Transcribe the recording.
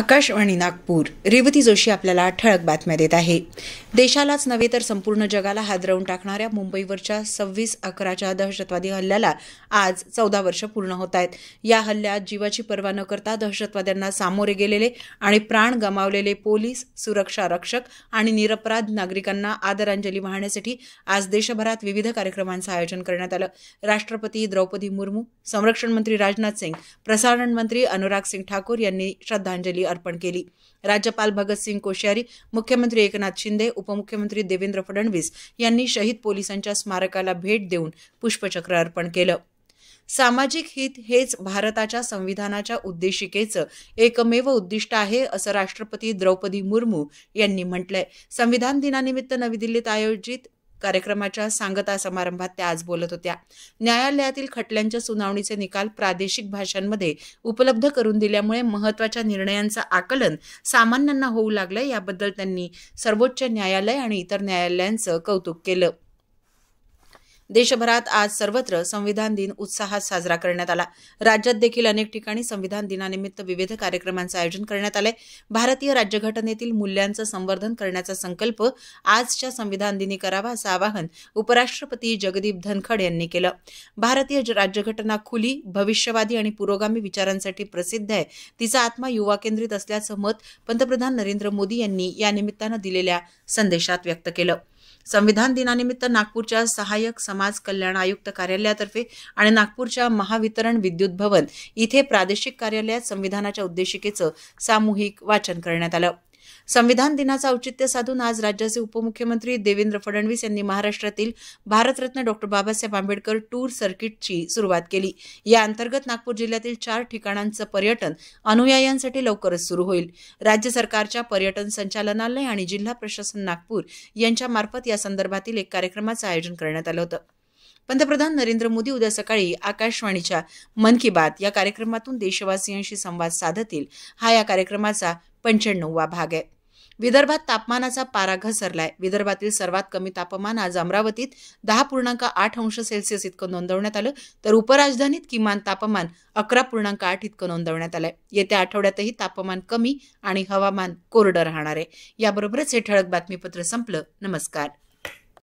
आकाशवाणी नागपूर रेवती जोशी आपल्याला ठळक बातम्या देत आहे देशालाच नव्हे तर संपूर्ण जगाला हादरवून टाकणाऱ्या मुंबईवरच्या सव्वीस अकराच्या दहशतवादी हल्ल्याला आज चौदा वर्ष पूर्ण होत आहेत या हल्ल्यात जीवाची पर्वा न करता दहशतवाद्यांना सामोरे गेलेले आणि प्राण गमावलेले पोलीस सुरक्षा रक्षक आणि निरपराध नागरिकांना आदरांजली वाहण्यासाठी आज देशभरात विविध कार्यक्रमांचं आयोजन करण्यात आलं राष्ट्रपती द्रौपदी मुर्मू संरक्षण मंत्री राजनाथ सिंग प्रसारण मंत्री अनुराग सिंग ठाकूर यांनी श्रद्धांजली अर्पण केली राज्यपाल भगतसिंग कोश्यारी मुख्यमंत्री एकनाथ शिंदे उपमुख्यमंत्री देवेंद्र फडणवीस यांनी शहीद पोलिसांच्या स्मारकाला भेट देऊन पुष्पचक्र अर्पण केलं सामाजिक हित हेच भारताच्या संविधानाच्या उद्देशिकेचं एकमेव उद्दिष्ट आहे असं राष्ट्रपती द्रौपदी मुर्मू यांनी म्हटलंय संविधान दिनानिमित्त नवी दिल्लीत आयोजित कार्यक्रमाच्या सांगता समारंभात त्या आज बोलत होत्या न्यायालयातील खटल्यांच्या सुनावणीचे निकाल प्रादेशिक भाषांमध्ये उपलब्ध करून दिल्यामुळे महत्वाच्या निर्णयांचं आकलन सामान्यांना होऊ लागलं याबद्दल त्यांनी सर्वोच्च न्यायालय आणि इतर न्यायालयांचं कौतुक केलं देशभरात आज सर्वत्र संविधान दिन उत्साहात साजरा करण्यात आला राज्यात देखील अनेक ठिकाणी संविधान दिनानिमित्त विविध कार्यक्रमांचं आयोजन करण्यात आलंय भारतीय राज्यघटनेतील मूल्यांचं संवर्धन करण्याचा संकल्प आजच्या संविधान दिनी करावा असं आवाहन उपराष्ट्रपती जगदीप धनखड यांनी केलं भारतीय राज्यघटना खुली भविष्यवादी आणि पुरोगामी विचारांसाठी प्रसिद्ध आहे तिचा आत्मा युवा केंद्रित असल्याचं मत पंतप्रधान नरेंद्र मोदी यांनी या निमित्तानं दिलेल्या संदेशात व्यक्त केलं संविधान दिनानिमित्त नागपूरच्या सहाय्यक समाज कल्याण आयुक्त कार्यालयातर्फे आणि नागपूरच्या महावितरण विद्युत भवन इथे प्रादेशिक कार्यालयात संविधानाच्या उद्देशिकेचं सामूहिक वाचन करण्यात आलं संविधान दिनाचं औचित्य साधून आज राज्याचे उपमुख्यमंत्री देवेंद्र फडणवीस यांनी महाराष्ट्रातील भारतरत्न डॉक्टर बाबासाहेब आंबेडकर टूर सर्किटची सुरुवात केली या अंतर्गत नागपूर जिल्ह्यातील चार ठिकाणांचं पर्यटन अनुयायांसाठी लवकरच सुरू होईल राज्य सरकारच्या पर्यटन संचालनालय आणि जिल्हा प्रशासन नागपूर यांच्यामार्फत या संदर्भातील एक कार्यक्रमाचं आयोजन करण्यात आलं होतं पंतप्रधान नरेंद्र मोदी उद्या सकाळी आकाशवाणीच्या मन की बात या कार्यक्रमातून देशवासियांशी संवाद साधतील हा या कार्यक्रमाचा पंच्याण्णववा भाग आहे विदर्भात तापमानाचा पारा घसरलाय विदर्भातील सर्वात कमी तापमान आज अमरावतीत दहा पूर्णांक आठ अंश सेल्सिअस इतकं नोंदवण्यात आलं तर उपराजधानीत किमान तापमान अकरा पूर्णांक आठ इतकं नोंदवण्यात आलंय येत्या आठवड्यातही तापमान कमी आणि हवामान कोरडं राहणार आहे याबरोबरच हे ठळक बातमीपत्र संपलं नमस्कार